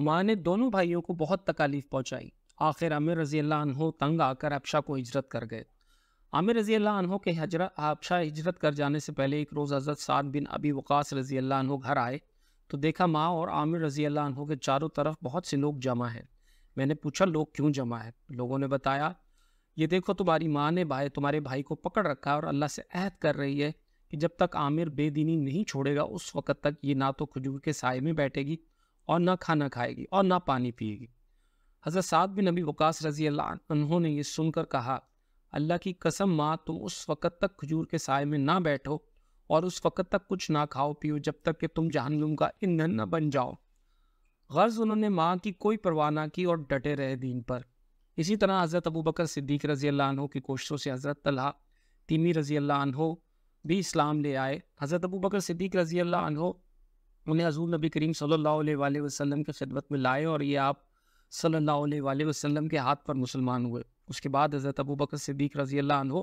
माँ ने दोनों भाइयों को बहुत तकालीफ पहुंचाई आखिर आमिर रजी अल्लाह तंग आकर अबशा को हिजरत कर गए आमिर रजी अल्लाह के हजरत आबशा हिजरत कर जाने से पहले एक रोज़ हजरत साद बिन अबी वक़ास रजी अल्लाह घर आए तो देखा माँ और आमिर रजी अल्लाह के चारों तरफ बहुत से लोग जमा हैं मैंने पूछा लोग क्यों जमा है लोगों ने बताया ये देखो तुम्हारी माँ ने भाई तुम्हारे भाई को पकड़ रखा है और अल्लाह से अहद कर रही है कि जब तक आमिर बेदीनी नहीं छोड़ेगा उस वक़्त तक ये ना तो खजूर के साय में बैठेगी और ना खाना खाएगी और ना पानी पिएगी हज़रत साद बिन नबी वकास रजी अल्लाह ने यह सुनकर कहा अल्लाह की कसम माँ तुम उस वक़्त तक खजूर के साय में ना बैठो और उस वक़्त तक कुछ ना खाओ पियो जब तक कि तुम जहनुम का ईंधन न बन जाओ गर्ज उन्होंने माँ की कोई परवाह ना की और डटे रहे दीन पर इसी तरह हज़रत अबू बकर सिद्दीक रजी अल्लाह की कोशिशों से हज़रत तला तीमी रजी अल्लाह भी इस्लाम ले आए हज़रत अबू बकर सिद्दीक रजी अल्लाह उन्हें हजूर नबी करीम सल्लल्लाहु अलैहि वसल्लम की खिदमत में लाए और ये आप सल्लल्लाहु अलैहि वसल्लम के हाथ पर मुसलमान हुए उसके बाद हज़रत अबू बकर सिद्दीक रज़ी अल्लाह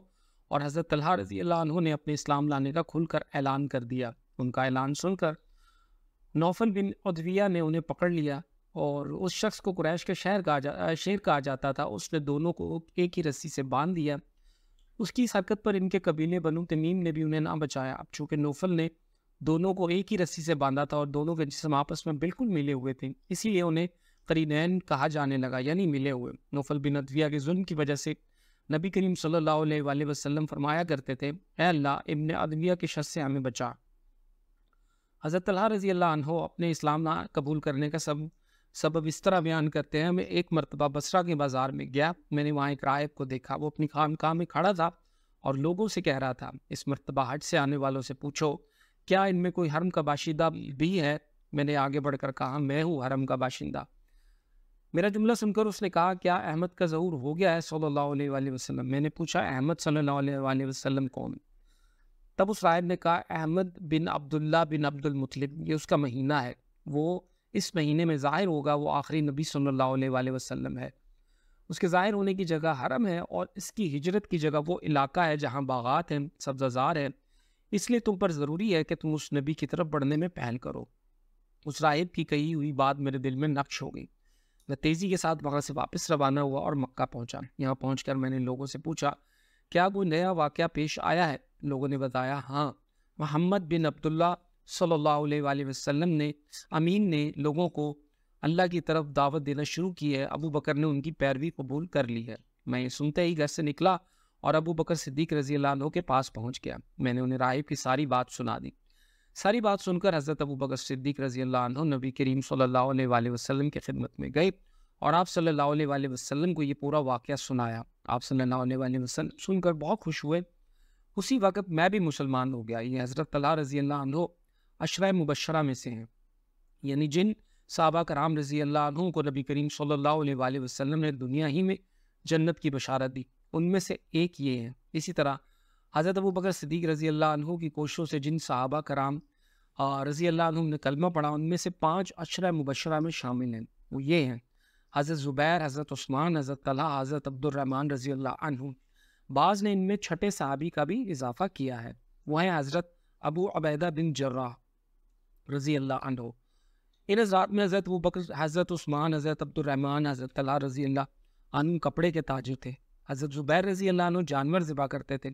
और हज़रत तलहा रज़ी अल्लाह ने अपने इस्लाम लाने का खुलकर ऐलान कर दिया उनका ऐलान सुनकर नौफल बिन उदविया ने उन्हें पकड़ लिया और उस शख्स को कुरैश के शहर कहा जा शेर कहा जाता था उसने दोनों को एक ही रस्सी से बांध दिया उसकी इस हरकत पर इनके कबीले बनू तमीम ने भी उन्हें ना बचाया अब चूँकि नौफल ने दोनों को एक ही रस्सी से बांधा था और दोनों के जिसम आपस में बिल्कुल मिले हुए थे इसीलिए उन्हें करीनैन कहा जाने लगा यानी मिले हुए नौफल बिन अदविया के जुल्म की वजह से नबी करीम सल्लल्लाहु अलैहि वसल्लम फरमाया करते थे अल्लाह इबन अदविया के शस से हमें बचा हज़रत रज़ी अल्लाह अपने इस्लाम ना कबूल करने का सब सबब इस तरह बयान करते हैं मैं एक मरतबा बसरा के बाज़ार में गया मैंने वहाँ एक रायब को देखा वो अपनी खाम में खड़ा था और लोगों से कह रहा था इस मरतबा हट से आने वालों से पूछो क्या इनमें कोई हरम का बाशिंदा भी है मैंने आगे बढ़कर कहा मैं हूँ हरम का बाशिंदा मेरा जुमला सुनकर उसने कहा क्या अहमद का ज़हूर हो गया है सल्लल्लाहु अलैहि वसल्लम मैंने पूछा अहमद सल्लल्लाहु अलैहि वसल्लम कौन तब उस राय ने कहा अहमद बिन अब्दुल्ला बिन मुतलिब ये उसका महीना है वो इस महीने में ज़ाहिर होगा वो आखिरी नबी सल्लल्लाहु अलैहि वसल्लम है उसके ज़ाहिर होने की जगह हरम है और इसकी हिजरत की जगह वो इलाका है जहाँ बागात हैं सब्जाजार हैं इसलिए तुम पर ज़रूरी है कि तुम उस नबी की तरफ बढ़ने में पहल करो उस राइब की कही हुई बात मेरे दिल में नक्श हो गई मैं तेज़ी के साथ वहाँ से वापस रवाना हुआ और मक्का पहुँचा यहाँ पहुँच मैंने लोगों से पूछा क्या कोई नया वाक़ पेश आया है लोगों ने बताया हाँ मोहम्मद बिन अब्दुल्ला सल्लल्लाहु अलैहि वसल्लम ने अमीन ने लोगों को अल्लाह की तरफ दावत देना शुरू की है अबू बकर ने उनकी पैरवी कबूल कर ली है मैं सुनते ही घर से निकला और अबू बकर सिद्दीक रजी के पास पहुँच गया मैंने उन्हें राहिब की सारी बात सुना दी सारी बात सुनकर हज़रत अबू बकर सिद्दीक रजी नबी करीम सल्लल्लाहु अलैहि वसल्लम की खिदमत में गए और आप सल्लल्लाहु अलैहि वसल्लम को ये पूरा वाक़ सुनाया आप सल्लल्लाहु अलैहि वसल्लम सुनकर बहुत खुश हुए उसी वक़्त मैं भी मुसलमान हो गया ये हज़रत तला रजी अल्लाह अशरा मुबशरा में से हैं यानी जिन साहबा कराम रजी अल्लाह को नबी करीम सल्लल्लाहु अलैहि वसल्लम ने दुनिया ही में जन्नत की बशारत दी उनमें से एक ये है इसी तरह हज़रत अबू बकर सिद्दीक रज़ी अल्लाह की कोशिशों से जिन सहाबा कराम रज़ी अल्लाह ने कलमा पढ़ा उनमें से पाँच अशरा मुबशरा में शामिल हैं वो ये हैं हज़रत ज़ुबैर हज़रत उस्मान हज़रत तला हज़रत अब्दुलरहमान रज़ी अल्लाह बाज़ ने इनमें छठे सहाबी का भी इजाफ़ा किया है वह हैं हज़रत अबू अबैदा बिन जर्रा रज़ी अल्लाह इन हजरात में हज़रत अबू बकर हज़रत उस्मान हज़रत अब्दुलरहमान हज़रत तला रज़ी अल्लाह कपड़े के ताजर थे हज़रत ज़ुबैर रज़ी अल्लाह जानवर ज़िबा करते थे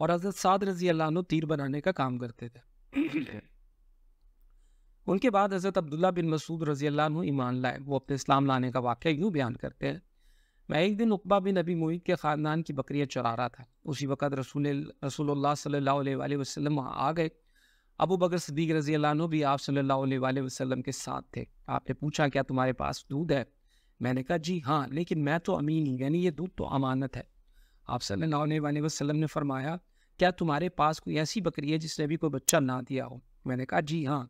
और हज़रत साद रज़ी अल्लाह तीर बनाने का काम करते थे उनके बाद हज़रत अब्दुल्ला बिन मसूद रज़ी अल्लाह ईमान लाए वो अपने इस्लाम लाने का वाक़ यूँ बयान करते हैं मैं एक दिन उकबा बिन अबी मोहित के ख़ानदान की बकरियाँ चरा रहा था उसी वक़्त रसूल रसूल सल्ला वसलम वहाँ आ गए अबू बकर सदीक रज़ी अल्लाह भी आप सल्ला वसलम के साथ थे आपने पूछा क्या तुम्हारे पास दूध है मैंने कहा जी हाँ लेकिन मैं तो अमीन हूँ यानी ये दूध तो अमानत है आप सल्ला वसलम ने फरमाया क्या तुम्हारे पास कोई ऐसी बकरी है जिसने भी कोई बच्चा ना दिया हो मैंने कहा जी हाँ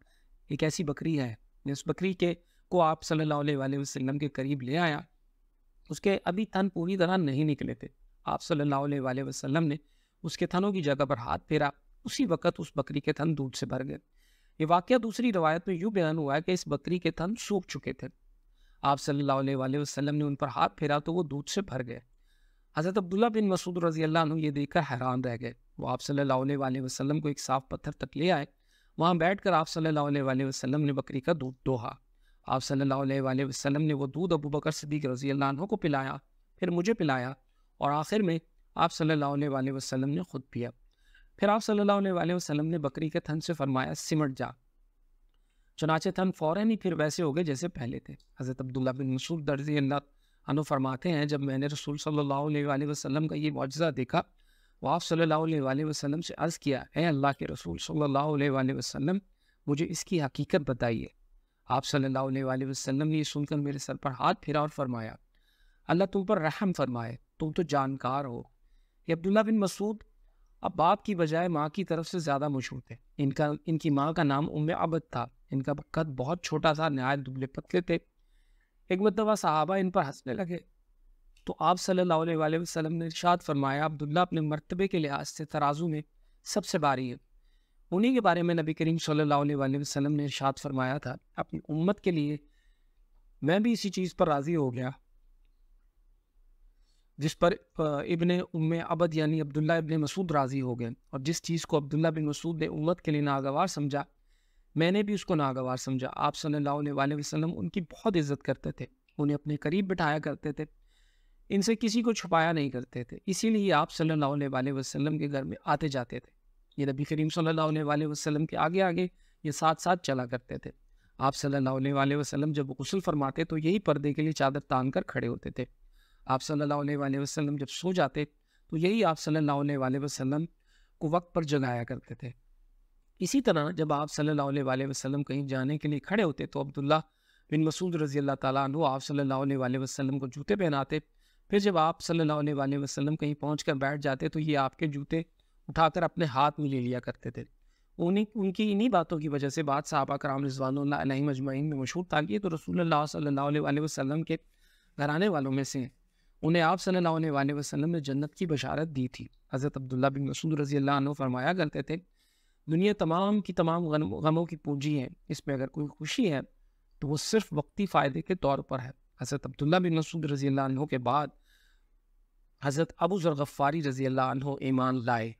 एक ऐसी बकरी है उस बकरी के को आप सल्लल्लाहु वसलम के करीब ले आया उसके अभी थन पूरी तरह नहीं निकले थे आप सल्लल्लाहु वसलम ने उसके थनों की जगह पर हाथ फेरा उसी वक़्त उस बकरी के थन दूध से भर गए ये वाक़ दूसरी रवायत में यूँ बयान हुआ है कि इस बकरी के थन सूख चुके थे आप सल्ला वसलम ने उन पर हाथ फेरा तो वो दूध से भर गए हज़रत अब्दुल्ला बिन मसूद रजी अल्लाह ये देखकर हैरान रह गए वो आप सल्ला वसलम को एक साफ़ पत्थर तक ले आए वहाँ बैठ कर आप सल्ला वसलम ने बकरी का दूध दोहा आप सल्ला वसलम ने वो दूध अबू बकर सदीक रजी अल्लाह को पिलाया फिर मुझे पिलाया और आखिर में आप सल्ला वसलम ने ख़ुद पिया फिर आप सल्ला वसलम ने बकरी के थन से फरमाया सिमट जा चुनाचे तो हम फ़ौरन ही फिर वैसे हो गए जैसे पहले थे हज़रत अब्दुल्ला बिन मसूद दर्जी अल्लाह अनु फरमाते हैं जब मैंने रसूल सल्लल्लाहु अलैहि वसल्लम का ये मुआजा देखा वो तो आप सल्लल्लाहु अलैहि वसल्लम से अर्ज़ किया है अल्लाह के रसूल सल्लल्लाहु अलैहि वसल्लम मुझे इसकी हकीकत बताइए आप सल्लल्लाहु अलैहि वसल्लम ने सुनकर मेरे सर पर हाथ फिरा और फरमाया अल्लाह तुम पर रहम फरमाए तुम तो जानकार हो ये अब्दुल्ला बिन मसूद अब बाप की बजाय माँ की तरफ से ज़्यादा मशहूर थे इनका इनकी माँ का नाम उम अबद था इनका कद बहुत छोटा था नहाय दुबले पतले थे एक मरतबा साहबा इन पर हंसने लगे तो आप सल्लल्लाहु अलैहि वसल्लम ने इर्शाद फरमाया अब्दुल्ला अपने मरतबे के लिहाज से तराजू में सबसे बारी है उन्हीं के बारे में नबी करीम सल्लल्लाहु अलैहि वसल्लम ने इर्शाद फरमाया था अपनी उम्मत के लिए मैं भी इसी चीज़ पर राज़ी हो गया जिस पर इबन उम अबद यानी अब्दुल्ला इबन मसूद राज़ी हो गए और जिस चीज़ को अब्दुल्ला बिन मसूद ने उम्मत के लिए नागवार समझा मैंने भी उसको नागवार समझा आप सल्ला वसलम उनकी बहुत इज्जत करते थे उन्हें अपने करीब बिठाया करते थे इनसे किसी को छुपाया नहीं करते थे इसीलिए आप सल्ला वसलम के घर में आते जाते थे ये नबी करीम सल्ला वसलम के आगे आगे ये साथ साथ चला करते थे आप सल्ला वसलम जब गसल फरमाते तो यही पर्दे के लिए चादर तान कर खड़े होते थे आप सल्ला वसलम जब सो जाते तो यही आप सल्ला वसलम को वक्त पर जगाया करते थे इसी तरह जब आप सल्लल्लाहु अलैहि वसल्लम कहीं जाने के लिए खड़े होते तो अब्दुल्ला बिन मसूद रजी अल्लाह ताला आप सल्लल्लाहु अलैहि वसल्लम को जूते पहनाते फिर जब आप सल्लल्लाहु अलैहि वसल्लम कहीं पहुँच कर बैठ जाते तो ये आपके जूते उठाकर अपने हाथ में ले लिया करते थे उन्हीं उनकी इन्हीं बातों की वजह से बाद साहबा कराम रिजवान मजमाइन में मशहूर था कि तो रसूल सल्ला वसलम के घराने वालों में से उन्हें आप सल्लल्लाहु अलैहि वसल्लम ने जन्नत की बशारत दी थी हज़रत अब्दुल्ला बिन मसूद रजी अल्लाह फरमाया करते थे दुनिया तमाम की तमाम गमों की पूंजी है इसमें अगर कोई खुशी है तो वो सिर्फ वक्ती फ़ायदे के तौर पर है हज़रत अब्दुल्ला बिन मसूद रज़ी के बाद हज़रत अबू ज़रगफ़ारी रज़ी ईमान लाए